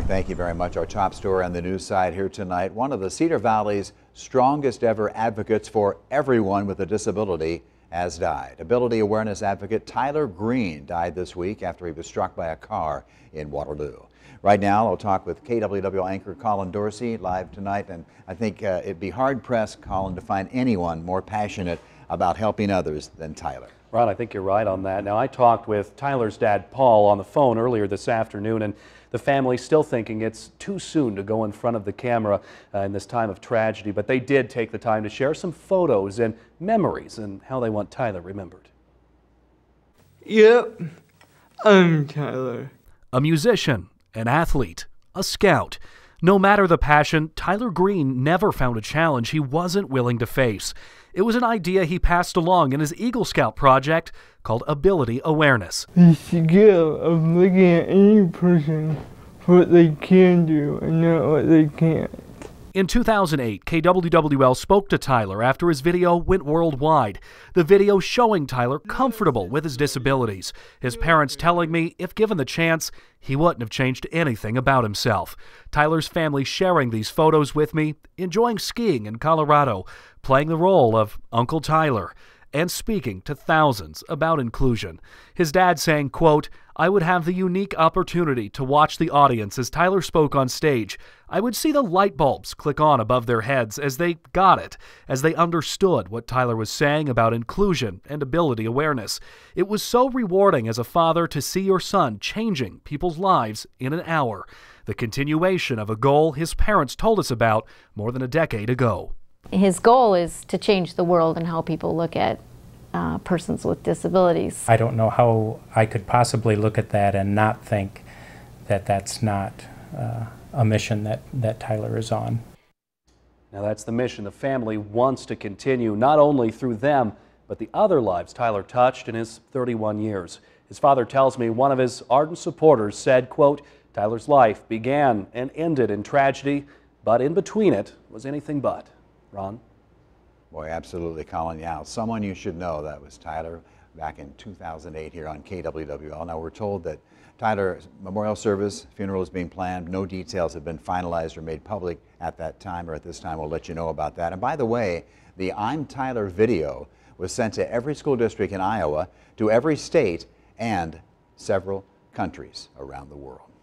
Thank you very much. Our top story on the news side here tonight. One of the Cedar Valley's strongest ever advocates for everyone with a disability has died. Ability awareness advocate Tyler Green died this week after he was struck by a car in Waterloo. Right now, I'll talk with KWW anchor Colin Dorsey live tonight, and I think uh, it'd be hard pressed, Colin, to find anyone more passionate about helping others than Tyler. Ron, I think you're right on that. Now, I talked with Tyler's dad, Paul, on the phone earlier this afternoon, and the family still thinking it's too soon to go in front of the camera uh, in this time of tragedy, but they did take the time to share some photos and memories and how they want Tyler remembered. Yep, I'm Tyler. A musician, an athlete, a scout. No matter the passion, Tyler Green never found a challenge he wasn't willing to face. It was an idea he passed along in his Eagle Scout project called Ability Awareness. The skill of looking at any person for what they can do and not what they can't. In 2008, KWWL spoke to Tyler after his video went worldwide. The video showing Tyler comfortable with his disabilities. His parents telling me if given the chance, he wouldn't have changed anything about himself. Tyler's family sharing these photos with me, enjoying skiing in Colorado, playing the role of Uncle Tyler and speaking to thousands about inclusion. His dad saying, quote, I would have the unique opportunity to watch the audience as Tyler spoke on stage. I would see the light bulbs click on above their heads as they got it, as they understood what Tyler was saying about inclusion and ability awareness. It was so rewarding as a father to see your son changing people's lives in an hour, the continuation of a goal his parents told us about more than a decade ago. His goal is to change the world and how people look at uh, persons with disabilities. I don't know how I could possibly look at that and not think that that's not uh, a mission that, that Tyler is on. Now that's the mission the family wants to continue, not only through them, but the other lives Tyler touched in his 31 years. His father tells me one of his ardent supporters said, quote, Tyler's life began and ended in tragedy, but in between it was anything but. Ron? Boy, absolutely, Colin. Yeah, someone you should know. That was Tyler back in 2008 here on KWWL. Now, we're told that Tyler memorial service, funeral is being planned. No details have been finalized or made public at that time or at this time. We'll let you know about that. And by the way, the I'm Tyler video was sent to every school district in Iowa, to every state, and several countries around the world.